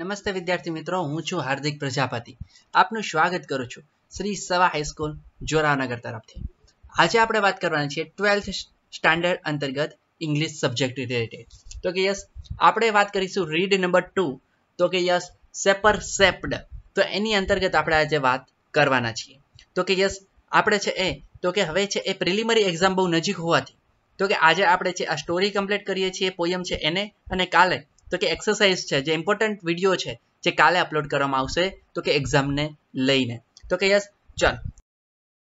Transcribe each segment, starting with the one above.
નમસ્તે વિદ્યાર્થી મિત્રો હું છું હાર્દિક પ્રજાપતિ આપનું સ્વાગત કરું છું શ્રી સવા હાઈસ્કૂલ જોરાવનગર તરફથી આજે આપણે વાત કરવાની છે ટ્વેલ્થ સ્ટાન્ડર્ડ અંતર્ગત ઇંગ્લિશ સબ્જેક્ટ રિલેટેડ તો કે યસ આપણે વાત કરીશું રીડ નંબર ટુ તો કે યસ સેપર સેપ્ડ તો એની અંતર્ગત આપણે આજે વાત કરવાના છીએ તો કે યસ આપણે છે એ તો કે હવે છે એ પ્રિલિમરી એક્ઝામ બહુ નજીક હોવાથી તો કે આજે આપણે છે આ સ્ટોરી કમ્પ્લીટ કરીએ છીએ પોયમ છે એને અને કાલે તો કે એક્સરસાઇઝ છે જે ઇમ્પોર્ટન્ટ વિડીયો છે જે કાલે અપલોડ કરવામાં આવશે તો કે એક્ઝામને લઈને તો કે યસ ચાલ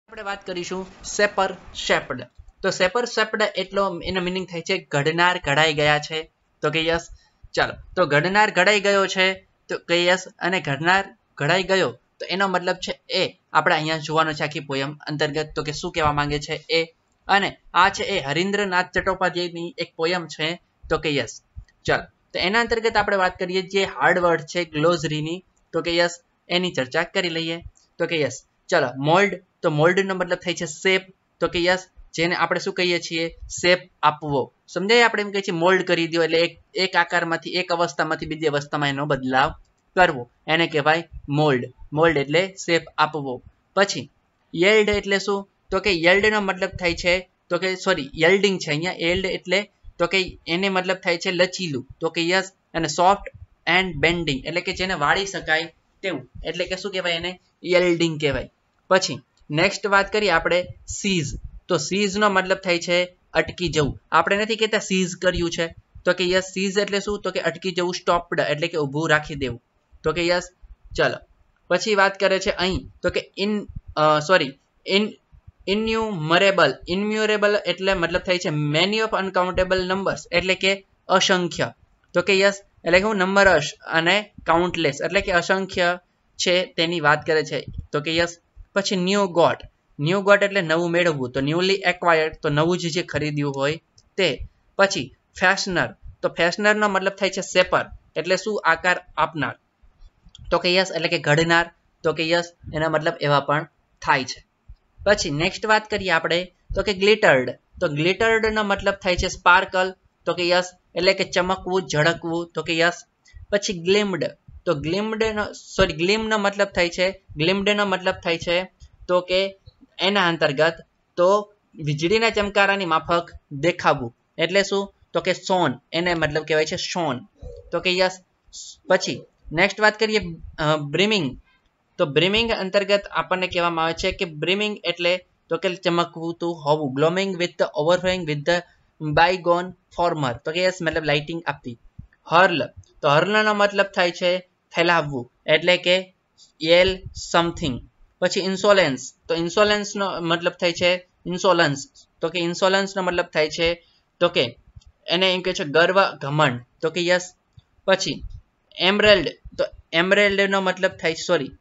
આપણે વાત કરીશું સેપર શેપડ તો સેપર શેપડ એટલો એનો મિનિંગ થાય છે ઘડનાર ઘડાઈ ગયા છે તો કે યસ ચાલો તો ઘડનાર ઘડાઈ ગયો છે તો કે યસ અને ઘડનાર ઘડાઈ ગયો તો એનો મતલબ છે એ આપણે અહીંયા જોવાનો છે આખી પોયમ અંતર્ગત તો કે શું કહેવા માંગે છે એ અને આ છે એ હરીન્દ્રનાથ ચટ્ટોપાધ્યાયની એક પોયમ છે તો કે યસ ચાલો તો એના અંતર્ગત આપણે વાત કરીએ જે હાર્ડવર્ડ છે ગ્લોઝરીની તો કે યસ એની ચર્ચા કરી લઈએ તો કે યસ ચલો મોલ્ડ તો મોલ્ડનો મતલબ થાય છે શેપ તો કે યસ જેને આપણે શું કહીએ છીએ શેપ આપવો સમજાય આપણે એમ કહીએ છીએ મોલ્ડ કરી દો એટલે એક એક આકારમાંથી એક અવસ્થામાંથી બીજી અવસ્થામાં એનો બદલાવ કરવો એને કહેવાય મોલ્ડ મોલ્ડ એટલે શેપ આપવો પછી યેલ્ડ એટલે શું તો કે યેલ્ડનો મતલબ થાય છે તો કે સોરી યેલ્ડિંગ છે અહીંયા એલ્ડ એટલે તો કે એને મતલબ થાય છે લચીલું તો કે યસ અને સોફ્ટ એન્ડ બેન્ડિંગ એટલે કે જેને વાળી શકાય તેવું એટલે કે શું કહેવાય એને યલ્ડિંગ કહેવાય પછી નેક્સ્ટ વાત કરીએ આપણે સીઝ તો સીઝનો મતલબ થાય છે અટકી જવું આપણે નથી કહેતા સીઝ કર્યું છે તો કે યસ સીઝ એટલે શું તો કે અટકી જવું સ્ટોપ્ડ એટલે કે ઊભું રાખી દેવું તો કે યસ ચલો પછી વાત કરે છે અહીં તો કે in sorry in innumerable innumerable એટલે મતલબ થાય છે મેની ઓફ અનકાઉન્ટેબલ નંબર્સ એટલે કે અસંખ્ય તો કે યસ એટલે કે હું નંબર અશ અને કાઉન્ટલેસ એટલે કે અસંખ્ય છે તેની વાત કરે છે તો કે યસ પછી ન્યૂ ગોટ ન્યૂ ગોટ એટલે નવું મેળવવું તો ન્યૂલી એક્વાયર્ડ તો નવું જ જે ખરીદ્યું હોય તે પછી ફેશનર તો ફેશનરનો મતલબ થાય છે સેપર એટલે શું આકાર આપનાર તો કે યસ એટલે કે ઘડનાર તો કે યસ એના મતલબ એવા પણ થાય છે પછી નેક્સ્ટ વાત કરીએ આપણે તો કે ગ્લિટર્ડ તો ગ્લિટર્ડનો મતલબ થાય છે સ્પાર્કલ તો કે યસ એટલે કે ચમકવું ઝળકવું તો કે યસ પછી ગ્લિમ્ડ તો ગ્લિમ્ડનો સોરી ગ્લિમનો મતલબ થાય છે ગ્લિમ્ડનો મતલબ થાય છે તો કે એના અંતર્ગત તો વીજળીના ચમકારાની માફક દેખાવું એટલે શું તો કે સોન એને મતલબ કહેવાય છે સોન તો કે યસ પછી નેક્સ્ટ વાત કરીએ બ્રિમિંગ તો બ્રિમિંગ અંતર્ગત આપણને કહેવામાં આવે છે કે બ્રિમિંગ એટલે તો કે ચમકવું હોવું glooming with the overflowing with the bygone former તો કે યસ મતલબ લાઇટિંગ આપતી હર્લ તો હર્લનો મતલબ થાય છે ફેલાવવું એટલે કે એલ સમથિંગ પછી ઇન્સોલેન્સ તો ઇન્સોલન્સનો મતલબ થાય છે ઇન્સોલન્સ તો કે ઇન્સોલન્સનો મતલબ થાય છે તો કે એને એમ કહે છે ગર્વ ઘમંડ તો કે યસ પછી એમરેલ્ડ તો એમરેલ્ડનો મતલબ થાય સોરી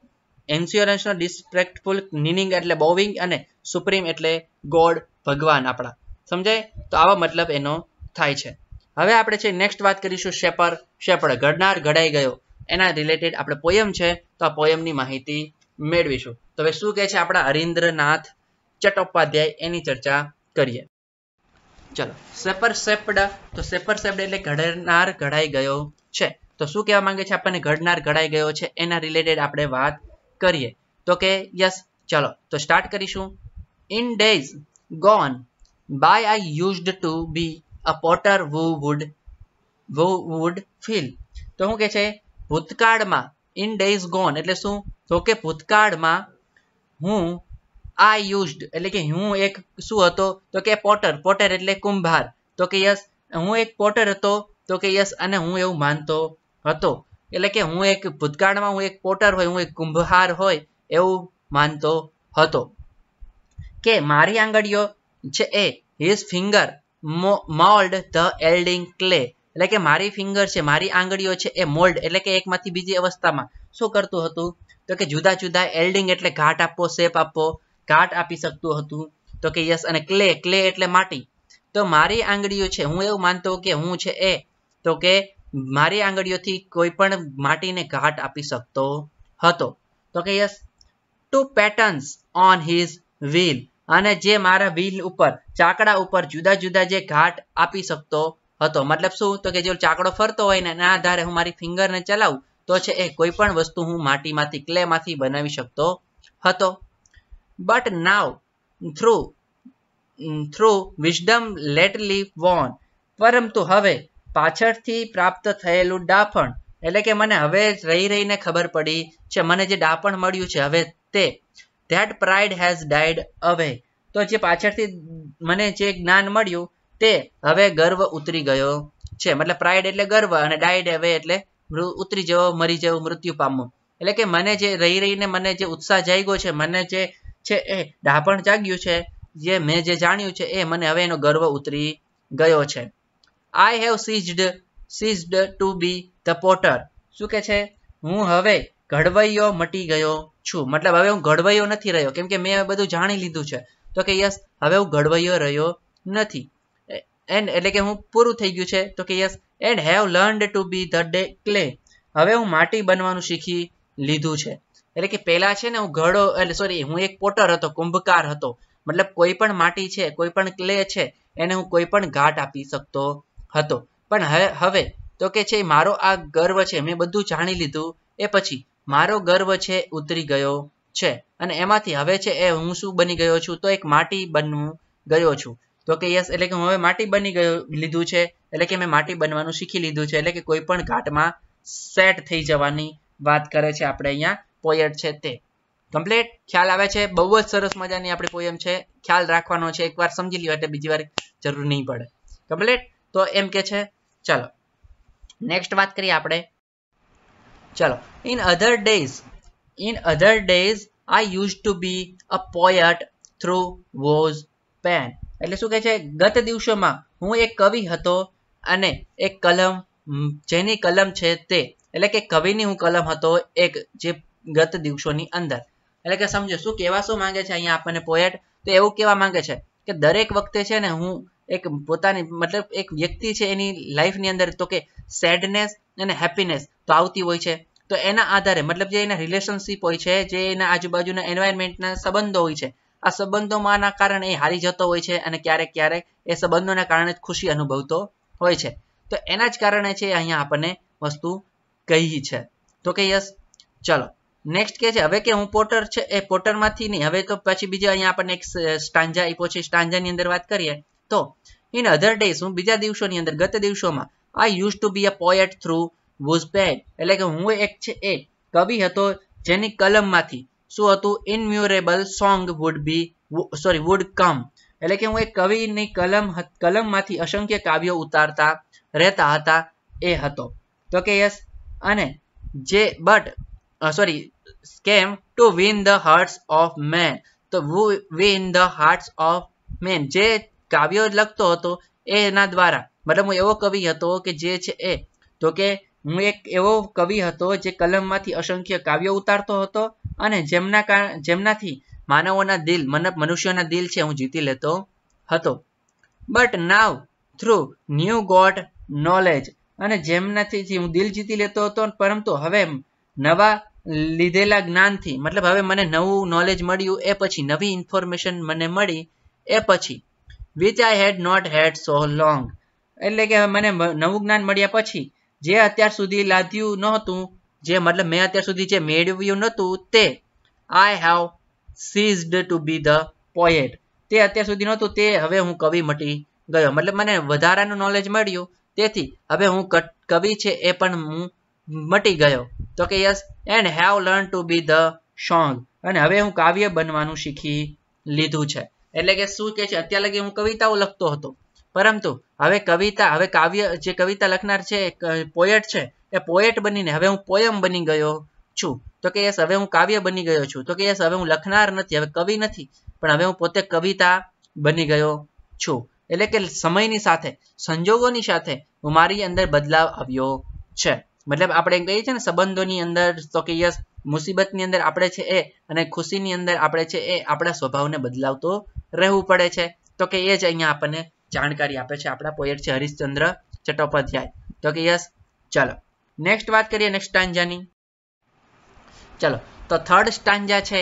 એન્સ્યોરન્સનો ડિસ્ટ્રેક્ટફુલ મિનિંગ એટલે બોવિંગ અને સુપ્રીમ એટલે ગોડ ભગવાન આપણા સમજાય તો આવા મતલબ એનો થાય છે હવે આપણે છે નેક્સ્ટ વાત કરીશું શેપર શેપડ ઘડનાર ઘડાઈ ગયો એના રિલેટેડ આપણે પોયમ છે તો આ પોયમની માહિતી મેળવીશું તો હવે શું કહે છે આપણા હરીન્દ્રનાથ ચટ્ટોપાધ્યાય એની ચર્ચા કરીએ ચલો સેપર સેપડ તો સેપર સેપડ એટલે ઘડનાર ઘડાઈ ગયો છે તો શું કહેવા માંગે છે આપણને ઘડનાર ઘડાઈ ગયો છે એના રિલેટેડ આપણે વાત કરીએ તો કે યસ ચલો તો સ્ટાર્ટ કરીશું in days gone by I used to be a potter wou would wou would feel તો શું કે છે ભૂતકાળમાં ઇન ડેઝ ગોન એટલે શું તો કે ભૂતકાળમાં હું આઈ યુઝડ એટલે કે હું એક શું હતો તો કે પોટર પોટર એટલે કુંભાર તો કે યસ હું એક પોટર હતો તો કે યસ અને હું એવું માનતો હતો એટલે કે હું એક ભૂતકાળમાં હું એક પોટર હોય હું એક કુંભાર હોય એવું માનતો હતો કે મારી આંગળીઓ છે એ his finger mould the yielding clay એટલે કે મારી ફિંગર છે મારી આંગળીઓ છે એ મોલ્ડ એટલે કે એકમાંથી બીજી અવસ્થામાં શું કરતું હતું તો કે જુદા જુદા એલ્ડિંગ એટલે ઘાટ આપવો શેપ આપવો ઘાટ આપી શકતું હતું તો કે યસ અને ક્લે ક્લે એટલે માટી તો મારી આંગળીઓ છે હું એવું માનતો કે હું છે એ તો કે મારી આંગળીઓથી કોઈ પણ માટીને ઘાટ આપી શકતો હતો તો કે yes to patterns on his wheel અને જે મારા વ્હીલ ઉપર ચાકડા ઉપર જુદા જુદા જે ઘાટ આપી શકતો હતો મતલબ શું તો કે જો ચાકડો ફરતો હોય ને એના આધારે હું મારી ફિંગરને ચલાવું તો છે એ કોઈ પણ વસ્તુ હું માટીમાંથી ક્લેમાંથી બનાવી શકતો હતો but now through through wisdom lately won પરંતુ હવે પાછળથી પ્રાપ્ત થયેલું ડાપણ એટલે કે મને હવે રહી રહીને ખબર પડી છે મને જે ડાપણ મળ્યું છે હવે તે ધેટ પ્રાઇડ હેઝ ડાઈડ અવે તો જે પાછળથી મને જે જ્ઞાન મળ્યું તે હવે ગર્વ ઉતરી ગયો છે મતલબ પ્રાઇડ એટલે ગર્વ અને ડાઈડ હવે એટલે ઉતરી જવો મરી જવું મૃત્યુ પામવું એટલે કે મને જે રહી રહીને મને જે ઉત્સાહ જાગ્યો છે મને જે છે એ ડાપણ જાગ્યું છે જે મેં જે જાણ્યું છે એ મને હવે એનો ગર્વ ઉતરી ગયો છે I have ceased ceased to be the potter શું કે છે હું હવે ઘડવૈયો મટી ગયો છું મતલબ હવે હું ઘડવૈયો નથી રહ્યો કેમ કે મેં બધું જાણી લીધું છે તો કે યસ હવે હું ઘડવૈયો રહ્યો નથી એન્ડ એટલે કે હું પૂરું થઈ ગયું છે તો કે yes and have learn to be the day clay હવે હું માટી બનવાનું શીખી લીધું છે એટલે કે પહેલા છે ને હું ઘડો એટલે સોરી હું એક પોટર હતો કુંભકાર હતો મતલબ કોઈ પણ માટી છે કોઈ પણ ક્લે છે એને હું કોઈ પણ ઘાટ આપી શકતો હતો પણ હવે તો કે છે મારો આ ગર્વ છે મેં બધું જાણી લીધું એ પછી મારો ગર્વ છે ઉતરી ગયો છે અને એમાંથી હવે છે એ હું શું બની ગયો છું તો એક માટી બનવું ગયો છું તો કે યસ એટલે કે હું હવે માટી બની ગયો લીધું છે એટલે કે મેં માટી બનવાનું શીખી લીધું છે એટલે કે કોઈ પણ ઘાટમાં સેટ થઈ જવાની વાત કરે છે આપણે અહીંયા પોયટ છે તે કમ્પ્લીટ ખ્યાલ આવે છે બહુ જ સરસ મજાની આપણી પોયમ છે ખ્યાલ રાખવાનો છે એકવાર સમજી લ્યો એટલે બીજી વાર જરૂર નહીં પડે કમ્પ્લીટ તો એમ કે છે ચલો નેક્સ્ટ વાત કરીએ આપણે ચલો in other days in other days I use to be a poet through whose pen એટલે શું કહે છે ગત દિવસોમાં હું એક કવિ હતો અને એક કલમ જેની કલમ છે તે એટલે કે કવિની હું કલમ હતો એક જે ગત દિવસોની અંદર એટલે કે સમજો શું કહેવા શું માંગે છે અહીંયા આપણને પોએટ તો એવું કહેવા માંગે છે કે દરેક વખતે છે ને હું એક પોતાની મતલબ એક વ્યક્તિ છે એની લાઈફની અંદર તો કે સેડનેસ અને હેપીનેસ તો આવતી હોય છે તો એના આધારે મતલબ જે એના રિલેશનશિપ હોય છે જે એના આજુબાજુના એન્વાયરમેન્ટના સંબંધો હોય છે આ સંબંધોમાંના કારણે એ હારી જતો હોય છે અને ક્યારેક ક્યારેક એ સંબંધોના કારણે જ ખુશી અનુભવતો હોય છે તો એના જ કારણે છે અહીંયા આપણને વસ્તુ કહી છે તો કે યસ ચલો નેક્સ્ટ કે છે હવે કે હું પોટર છે એ પોટરમાંથી નહીં હવે તો પછી બીજા અહીંયા આપણને એક સ્ટાંજા આપ્યો છે સ્ટાંજાની અંદર વાત કરીએ તો ઇન અધર ડેઝ હું બીજા દિવસોની અંદર ગત દિવસોમાં I use to be a poet through whose pad એટલે કે હું એક છે એ કવિ હતો જેની કલમમાંથી શું હતું innumerable song would be sorry would come એટલે કે હું એક કવિની કલમ કલમમાંથી અસંખ્ય કાવ્યો ઉતારતા રહેતા હતા એ હતો તો કે યસ અને જે but sorry scam to win the hearts of men તો win the hearts of men જે કાવ્યો લખતો હતો એ એના દ્વારા મતલબ હું એવો કવિ હતો કે જે છે એ તો કે હું એક એવો કવિ હતો જે કલમમાંથી અસંખ્ય કાવ્યો ઉતારતો હતો અને જેમના જેમનાથી માનવોના દિલ મતલબ મનુષ્યોના દિલ છે હું જીતી લેતો હતો but now through new got knowledge અને જેમનાથી હું દિલ જીતી લેતો હતો પરંતુ હવે નવા લીધેલા જ્ઞાનથી મતલબ હવે મને નવું નોલેજ મળ્યું એ પછી નવી ઇન્ફોર્મેશન મને મળી એ પછી which I had not had so long એટલે કે મને નવું જ્ઞાન મળ્યા પછી જે અત્યાર સુધી લાદ્યું નહોતું જે મતલબ મેં અત્યાર સુધી જે મેળવ્યું નહોતું તે I have ceased to be the poet તે અત્યાર સુધી નહોતું તે હવે હું કવિ મટી ગયો મતલબ મને વધારાનું નોલેજ મળ્યું તેથી હવે હું કવિ છે એ પણ હું મટી ગયો તો કે yes and have learn to be the song અને હવે હું કાવ્ય બનવાનું શીખી લીધું છે એટલે કે શું કે છે અત્યાર લગી હું કવિતાઓ લખતો હતો પરંતુ હવે કવિતા હવે કાવ્ય જે કવિતા લખનાર છે પોયટ છે એ પોયટ બનીને હવે હું પોયમ બની ગયો છું તો કે યસ હવે હું કાવ્ય બની ગયો છું તો કે યસ હવે હું લખનાર નથી હવે કવિ નથી પણ હવે હું પોતે કવિતા બની ગયો છું એટલે કે સમયની સાથે સંજોગોની સાથે મારી અંદર બદલાવ આવ્યો છે મતલબ આપણે એમ કહીએ છીએ ને સંબંધોની અંદર તો કે યસ મુસીબતની અંદર આપણે છે એ અને ખુશીની અંદર આપણે છે એ આપણા સ્વભાવને બદલાવતો રહેવું પડે છે તો કે એ જ અહીંયા આપણને જાણકારી આપે છે આપણા પોએટ છે હરિશ્ચંદ્ર ચટ્ટોપાધ્યાય તો કે યસ ચાલો નેક્સ્ટ વાત કરીએ નેક્સ્ટ સ્ટાંજાની ચાલો તો થર્ડ સ્ટાંજા છે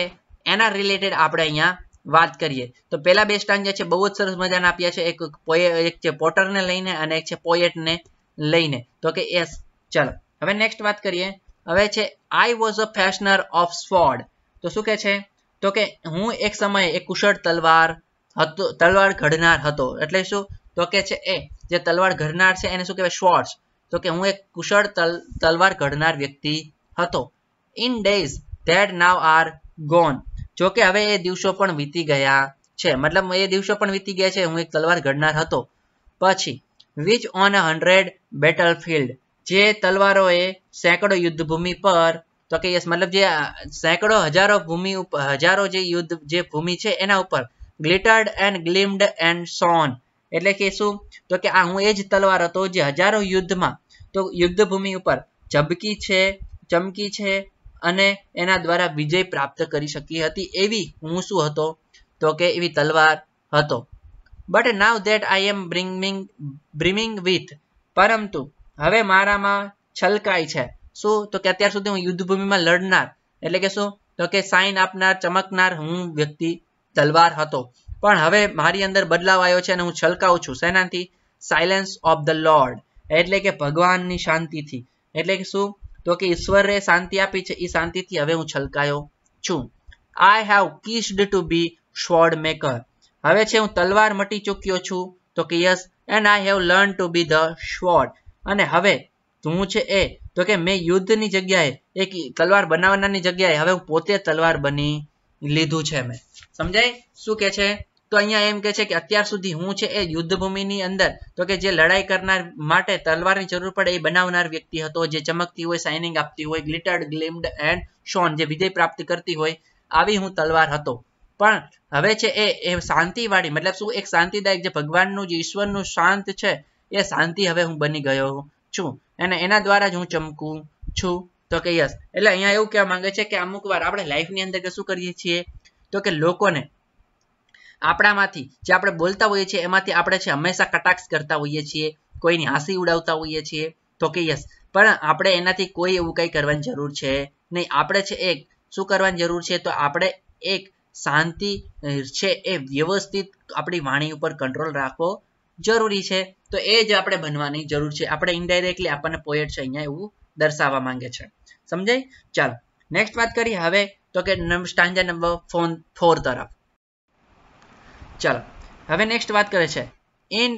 એના રિલેટેડ આપણે અહીંયા વાત કરીએ તો પેલા બે સ્ટાન્જા છે બહુ જ સરસ મજાના આપ્યા છે એક એક છે ને લઈને અને એક છે ને લઈને તો કે એસ ચાલો હવે નેક્સ્ટ વાત કરીએ હવે છે I was a fashioner of sword તો શું કહે છે તો કે હું એક સમયે એક કુશળ તલવાર હતો તલવાર ઘડનાર હતો એટલે શું તો કે છે એ જે તલવાર ઘડનાર છે એને શું કહેવાય સ્વોર્ડ્સ તો કે હું એક કુશળ તલ તલવાર ઘડનાર વ્યક્તિ હતો in days that now are gone જો કે હવે એ દિવસો પણ વીતી ગયા છે મતલબ એ દિવસો પણ વીતી ગયા છે હું એક તલવાર ઘડનાર હતો પછી which on a hundred battle field જે તલવારોએ સેંકડો યુદ્ધ ભૂમિ પર તો કે યસ મતલબ જે સેંકડો હજારો ભૂમિ ઉપર હજારો જે યુદ્ધ જે ભૂમિ છે એના ઉપર ગ્લિટર્ડ એન્ડ ગ્લિમ્ડ એન્ડ સોન એટલે કે શું તો કે આ હું એ જ તલવાર હતો જે હજારો યુદ્ધમાં તો યુદ્ધ ભૂમિ ઉપર ઝબકી છે ચમકી છે અને એના દ્વારા વિજય પ્રાપ્ત કરી શકી હતી એવી હું શું હતો તો કે એવી તલવાર હતો but now that I am brimming brimming with પરંતુ હવે મારામાં છલકાય છે શું તો કે અત્યાર સુધી હું યુદ્ધભૂમિમાં લડનાર એટલે કે શું તો કે સાઈન આપનાર ચમકનાર હું વ્યક્તિ તલવાર હતો પણ હવે મારી અંદર બદલાવ આવ્યો છે અને હું છલકાવું છું શેનાથી સાયલેન્સ ઓફ ધ લોર્ડ એટલે કે ભગવાનની શાંતિથી એટલે કે શું તો કે ઈશ્વરે શાંતિ આપી છે એ શાંતિથી હવે હું છલકાયો છું I have kissed to be sword maker હવે છે હું તલવાર મટી ચૂક્યો છું તો કે yes and I have learn to be the sword અને હવે તો છે એ તો કે મેં યુદ્ધની જગ્યાએ એક તલવાર બનાવનારની જગ્યાએ હવે હું પોતે તલવાર બની લીધું છે મેં સમજાય શું કે છે તો અહીંયા એમ કે છે કે અત્યાર સુધી હું છે એ યુદ્ધભૂમિની અંદર તો કે જે લડાઈ કરનાર માટે તલવારની જરૂર પડે એ બનાવનાર વ્યક્તિ હતો જે ચમકતી હોય શાઇનિંગ આપતી હોય ગ્લિટર્ડ ગ્લિમ્ડ એન્ડ શોન જે વિજય પ્રાપ્ત કરતી હોય આવી હું તલવાર હતો પણ હવે છે એ એ શાંતિવાળી મતલબ શું એક શાંતિદાયક જે ભગવાનનું જે ઈશ્વરનું શાંત છે એ શાંતિ હવે હું બની ગયો છું અને એના દ્વારા જ હું ચમકું છું તો કે યસ એટલે અહીંયા એવું કહેવા માંગે છે કે અમુક વાર આપણે લાઈફની અંદર કે શું કરીએ છીએ તો કે લોકોને આપણામાંથી જે આપણે બોલતા હોઈએ છીએ એમાંથી આપણે છે હંમેશા કટાક્ષ કરતા હોઈએ છીએ કોઈની હાંસી ઉડાવતા હોઈએ છીએ તો કે યસ પણ આપણે એનાથી કોઈ એવું કંઈ કરવાની જરૂર છે નહીં આપણે છે એક શું કરવાની જરૂર છે તો આપણે એક શાંતિ છે એ વ્યવસ્થિત આપણી વાણી ઉપર કંટ્રોલ રાખવો જરૂરી છે તો એ જ આપણે બનવાની જરૂર છે આપણે ઇનડાયરેક્ટલી આપણને પોએટ છે અહીંયા એવું દર્શાવવા માંગે છે સમજાય ચાલો નેક્સ્ટ વાત કરીએ હવે તો કે સ્ટાન્જા નંબર ફોન ફોર તરફ ચાલો હવે નેક્સ્ટ વાત કરે છે in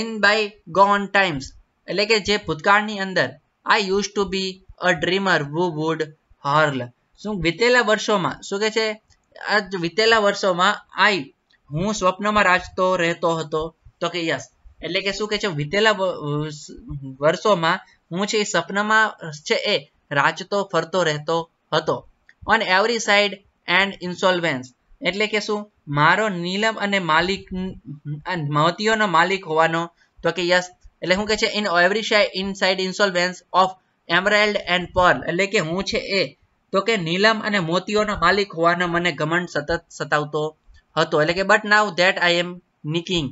in bygone times એટલે કે જે ભૂતકાળની અંદર I use to be a dreamer wou would hurl શું વિતેલા વર્ષોમાં શું કે છે આ વિતેલા વર્ષોમાં આઈ હું સ્વપ્નમાં રાજતો રહેતો હતો તો કે યસ એટલે કે શું કે છે વિતેલા વર્ષોમાં હું છે એ સપનામાં છે એ રાજતો ફરતો રહેતો હતો on every side and insolvents એટલે કે શું મારો નીલમ અને માલિક મહતીઓનો માલિક હોવાનો તો કે યસ એટલે શું કે છે in every in side insolvents of emerald and pearl એટલે કે હું છે એ તો કે નીલમ અને મોતીઓનો માલિક હોવાનો મને ઘમંડ સતત સતાવતો હતો એટલે કે બટ નાવ ધેટ આઈ એમ નિકિંગ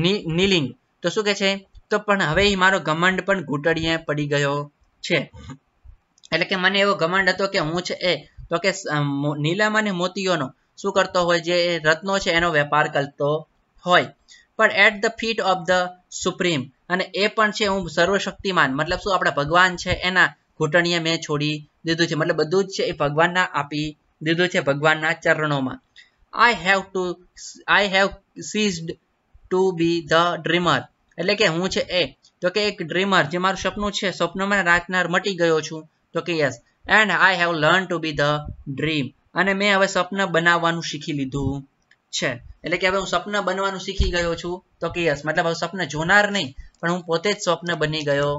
નીલિંગ તો શું કે છે તો પણ હવે મારો ઘમંડ પણ ઘૂંટણીએ પડી ગયો છે એટલે કે મને એવો ઘમંડ હતો કે હું છે એ તો કે નીલમ અને મોતીઓનો શું કરતો હોય જે રત્નો છે એનો વેપાર કરતો હોય પણ at the feet of the supreme અને એ પણ છે હું સર્વશક્તિમાન મતલબ શું આપણા ભગવાન છે એના ઘૂંટણીએ મેં છોડી દીધું છે મતલબ બધું જ છે એ ભગવાનના આપી દીધું છે ભગવાનના ચરણોમાં I have to I have ceased to be the dreamer એટલે કે હું છે એ તો કે એક ડ્રીમર જે મારું સપનું છે સપનુંમાં રાખનાર મટી ગયો છું તો કે yes and I have learn to be the dream અને મેં હવે સ્વપ્ન બનાવવાનું શીખી લીધું છે એટલે કે હવે હું સ્વપ્ન બનવાનું શીખી ગયો છું તો કે યસ મતલબ હવે સ્વપ્ન જોનાર નહીં પણ હું પોતે જ સ્વપ્ન બની ગયો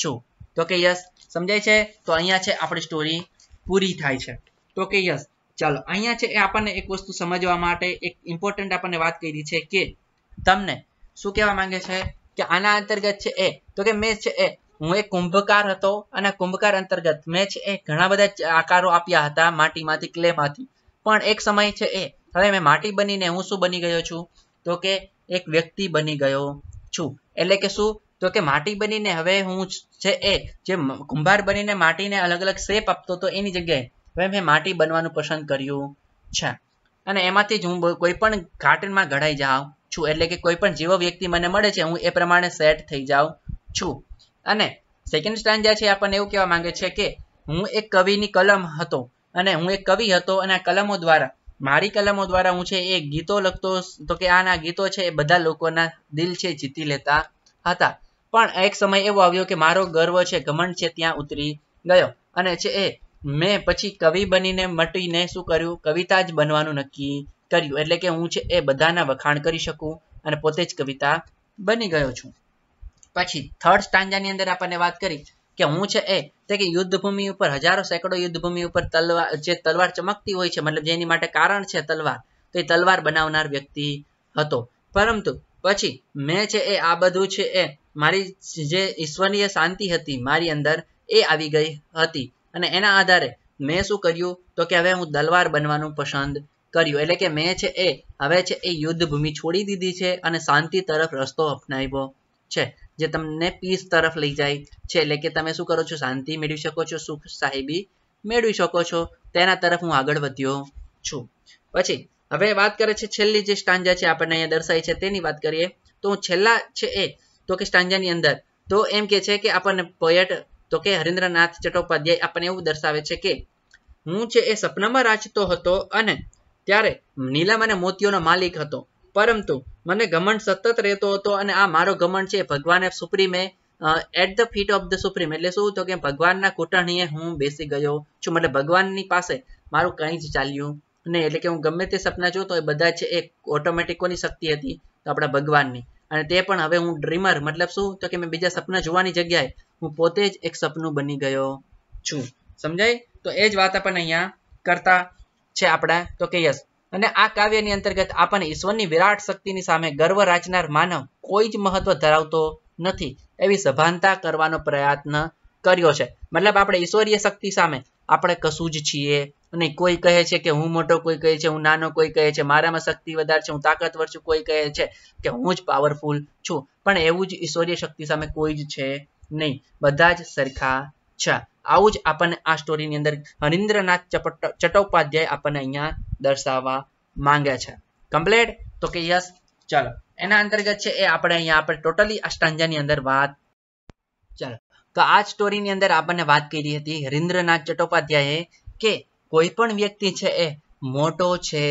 છું તો કે યસ સમજાય છે તો અહીંયા છે આપણી સ્ટોરી પૂરી થાય છે તો કે યસ ચાલો અહીંયા છે એ આપણને એક વસ્તુ સમજવા માટે એક ઇમ્પોર્ટન્ટ આપણને વાત કરી છે કે તમને શું કહેવા માંગે છે કે આના અંતર્ગત છે એ તો કે મેં છે એ હું એક કુંભકાર હતો અને કુંભકાર અંતર્ગત મેં છે એ ઘણા બધા આકારો આપ્યા હતા માટીમાંથી ક્લેમાંથી પણ એક સમય છે એ હવે મેં માટી બનીને હું શું બની ગયો છું તો કે એક વ્યક્તિ બની ગયો છું એટલે કે શું તો કે માટી બનીને હવે હું છે એ જે કુંભાર બનીને માટીને અલગ અલગ શેપ આપતો હતો એની જગ્યાએ હવે મેં માટી બનવાનું પસંદ કર્યું છે અને એમાંથી જ હું કોઈ પણ કાર્ટનમાં ઘડાઈ જાઉં છું એટલે કે કોઈ પણ જેવો વ્યક્તિ મને મળે છે હું એ પ્રમાણે સેટ થઈ જાઉં છું અને સેકન્ડ સ્ટાન્જા છે આપણને એવું કહેવા માંગે છે કે હું એક કવિની કલમ હતો અને હું એક કવિ હતો અને આ કલમો દ્વારા મારી કલમો દ્વારા હું છે એ ગીતો લખતો તો કે આના ગીતો છે એ બધા લોકોના દિલ છે જીતી લેતા હતા પણ એક સમય એવો આવ્યો કે મારો ગર્વ છે ઘમંડ છે ત્યાં ઉતરી ગયો અને છે એ મેં પછી કવિ બનીને મટીને શું કર્યું કવિતા જ બનવાનું નક્કી કર્યું એટલે કે હું છે એ બધાના વખાણ કરી શકું અને પોતે જ કવિતા બની ગયો છું પછી થર્ડ સ્ટાંજાની અંદર આપણને વાત કરી કે હું છે એ તે કે યુદ્ધ ઉપર હજારો સેંકડો યુદ્ધ ઉપર તલવાર જે તલવાર ચમકતી હોય છે મતલબ જેની માટે કારણ છે તલવાર તો એ તલવાર બનાવનાર વ્યક્તિ હતો પરંતુ પછી મેં છે એ આ બધું છે એ મારી જે ઈશ્વરીય શાંતિ હતી મારી અંદર એ આવી ગઈ હતી અને એના આધારે મેં શું કર્યું તો કે હવે હું તલવાર બનવાનું પસંદ કર્યું એટલે કે મેં છે એ હવે છે એ યુદ્ધ ભૂમિ છોડી દીધી છે અને શાંતિ તરફ રસ્તો અપનાવ્યો છે જે તમને પીસ તરફ લઈ જાય છે એટલે કે તમે શું કરો છો શાંતિ મેળવી શકો છો સુખ સાહેબી મેળવી શકો છો તેના તરફ હું આગળ વધ્યો છું પછી હવે વાત કરે છે છેલ્લી જે સ્ટાંજા છે આપણને અહીંયા દર્શાઈ છે તેની વાત કરીએ તો હું છેલ્લા છે એ તો કે સ્ટાંજાની અંદર તો એમ કે છે કે આપણને પોયટ તો કે હરિન્દ્રનાથ ચટ્ટોપાધ્યાય આપણને એવું દર્શાવે છે કે હું છે એ સપનામાં રાચતો હતો અને ત્યારે નીલમ અને મોતીઓનો માલિક હતો પરંતુ મને ઘમંડ સતત રહેતો હતો અને આ મારો ઘમંડ છે ભગવાને સુપ્રીમે at the feet of the supreme એટલે શું તો કે ભગવાનના ઘૂંટણીએ હું બેસી ગયો છું મતલબ ભગવાનની પાસે મારું કંઈ જ ચાલ્યું નહીં એટલે કે હું ગમે તે સપના તો એ બધા છે એક ઓટોમેટિકોની શક્તિ હતી તો આપણા ભગવાનની અને તે પણ હવે હું ડ્રીમર મતલબ શું તો કે મેં બીજા સપના જોવાની જગ્યાએ હું પોતે જ એક સપનું બની ગયો છું સમજાય તો એ જ વાત આપણને અહીંયા કરતા છે આપણા તો કે યસ અને આ કાવ્યની અંતર્ગત આપણને ઈશ્વરની વિરાટ શક્તિની સામે ગર્વ રાખનાર માનવ કોઈ જ મહત્વ ધરાવતો નથી એવી સભાનતા કરવાનો પ્રયત્ન કર્યો છે મતલબ આપણે ઈશ્વરીય શક્તિ સામે આપણે કશું જ છીએ અને કોઈ કહે છે કે હું મોટો કોઈ કહે છે હું નાનો કોઈ કહે છે મારામાં શક્તિ વધારે છે હું તાકતવર છું કોઈ કહે છે કે હું જ પાવરફુલ છું પણ એવું જ ઈશ્વરીય શક્તિ સામે કોઈ જ છે નહીં બધા જ સરખા છે આવું જ આપણને આ સ્ટોરીની અંદર હરીન્દ્રનાથ ચટ્ટોપાધ્યાય આપણને અહીંયા દર્શાવવા માંગે છે કમ્પ્લેટ તો કે યસ ચાલો એના અંતર્ગત છે એ આપણે અહીંયા આપણે ટોટલી અષ્ટાંજાની અંદર વાત ચાલો તો આ સ્ટોરીની અંદર આપણને વાત કરી હતી હરીન્દ્રનાથ ચટ્ટોપાધ્યાયે કે કોઈ પણ વ્યક્તિ છે એ મોટો છે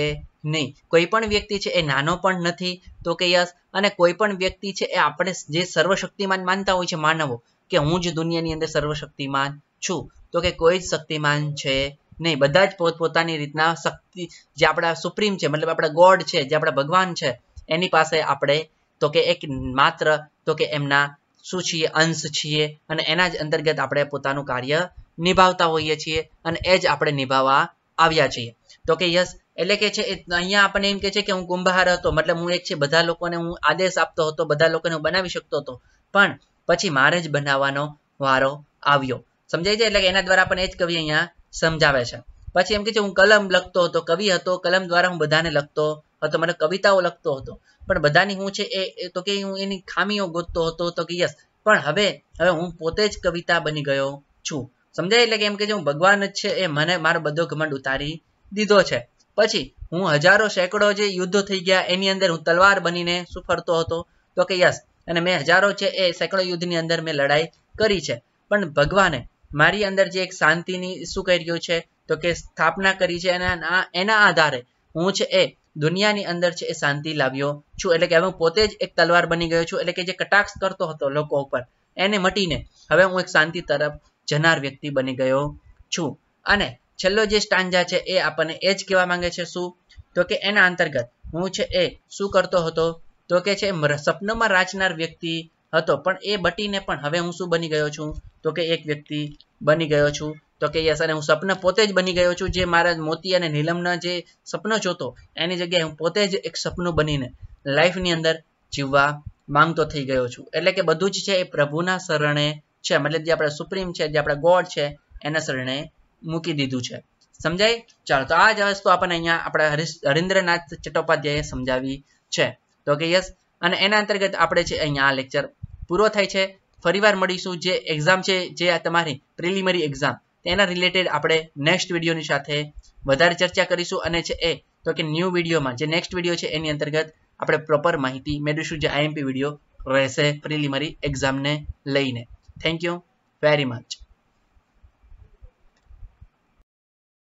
નહીં કોઈ પણ વ્યક્તિ છે એ નાનો પણ નથી તો કે યસ અને કોઈ પણ વ્યક્તિ છે એ આપણે જે સર્વશક્તિમાન માનતા હોય છે માનવો કે હું જ દુનિયાની અંદર સર્વશક્તિમાન છું તો કે કોઈ જ શક્તિમાન છે નહીં બધા જ પોતપોતાની રીતના શક્તિ જે આપણા સુપ્રીમ છે મતલબ આપણા ગોડ છે જે આપણા ભગવાન છે એની પાસે આપણે તો કે એક માત્ર તો કે એમના શું છીએ અંશ છીએ અને એના જ અંતર્ગત આપણે પોતાનું કાર્ય નિભાવતા હોઈએ છીએ અને એ જ આપણે નિભાવવા આવ્યા છીએ તો કે યસ એટલે કે છે અહીંયા આપણને એમ કે છે કે હું કુંભાર હતો મતલબ હું એક છે બધા લોકોને હું આદેશ આપતો હતો બધા લોકોને હું બનાવી શકતો હતો પણ પછી મારે જ બનાવવાનો વારો આવ્યો સમજાય છે એટલે કે એના દ્વારા આપણને એ જ કવિ અહીંયા સમજાવે છે પછી એમ કે હું કલમ લખતો હતો કવિ હતો કલમ દ્વારા હું બધાને લખતો હતો મને કવિતાઓ લખતો હતો પણ બધાની હું છે એ તો કે હું એની ખામીઓ ગોતતો હતો તો કે યસ પણ હવે હવે હું પોતે જ કવિતા બની ગયો છું સમજાય એટલે કે એમ કે હું ભગવાન જ છે એ મને મારો બધો ઘમંડ ઉતારી દીધો છે પછી હું હજારો સેંકડો જે યુદ્ધો થઈ ગયા એની અંદર હું તલવાર બનીને શું ફરતો હતો તો કે યસ અને મેં હજારો છે એ સેંકડો યુદ્ધની અંદર મેં લડાઈ કરી છે પણ ભગવાને મારી અંદર જે એક શાંતિની શું કરી છે તો કે સ્થાપના કરી છે અને એના આધારે હું છે એ દુનિયાની અંદર છે એ શાંતિ લાવ્યો છું એટલે કે હવે હું પોતે જ એક તલવાર બની ગયો છું એટલે કે જે કટાક્ષ કરતો હતો લોકો ઉપર એને મટીને હવે હું એક શાંતિ તરફ જનાર વ્યક્તિ બની ગયો છું અને છેલ્લો જે સ્ટાંજા છે એ આપણને એ જ કહેવા માંગે છે શું તો કે એના અંતર્ગત હું છે એ શું કરતો હતો તો કે છે સપનોમાં રાચનાર વ્યક્તિ હતો પણ એ બટીને પણ હવે હું શું બની ગયો છું તો કે એક વ્યક્તિ બની ગયો છું તો કે યસ અને હું સપન પોતે જ બની ગયો છું જે મારા મોતી અને નીલમના જે સપનો જોતો એની જગ્યાએ હું પોતે જ એક સપનું બનીને લાઈફની અંદર જીવવા માંગતો થઈ ગયો છું એટલે કે બધું જ છે એ પ્રભુના શરણે છે મતલબ જે આપણે સુપ્રીમ છે જે આપણે ગોડ છે એના શરણે મૂકી દીધું છે સમજાય ચાલો તો આ જ વસ્તુ આપણને અહીંયા આપણે હરિન્દ્રનાથ ચટ્ટોપાધ્યાયે સમજાવી છે તો કે યસ અને એના અંતર્ગત આપણે છે અહીંયા આ લેક્ચર પૂરો થાય છે ફરીવાર મળીશું જે એક્ઝામ છે જે આ તમારી પ્રિલિમરી એક્ઝામ તેના રિલેટેડ આપણે નેક્સ્ટ વિડીયોની સાથે વધારે ચર્ચા કરીશું અને છે એ તો કે ન્યૂ વિડીયોમાં જે નેક્સ્ટ વિડીયો છે એની અંતર્ગત આપણે પ્રોપર માહિતી મેળવીશું જે આઈએમપી વિડીયો રહેશે પ્રિલિમરી એક્ઝામને લઈને થેન્ક યુ વેરી મચ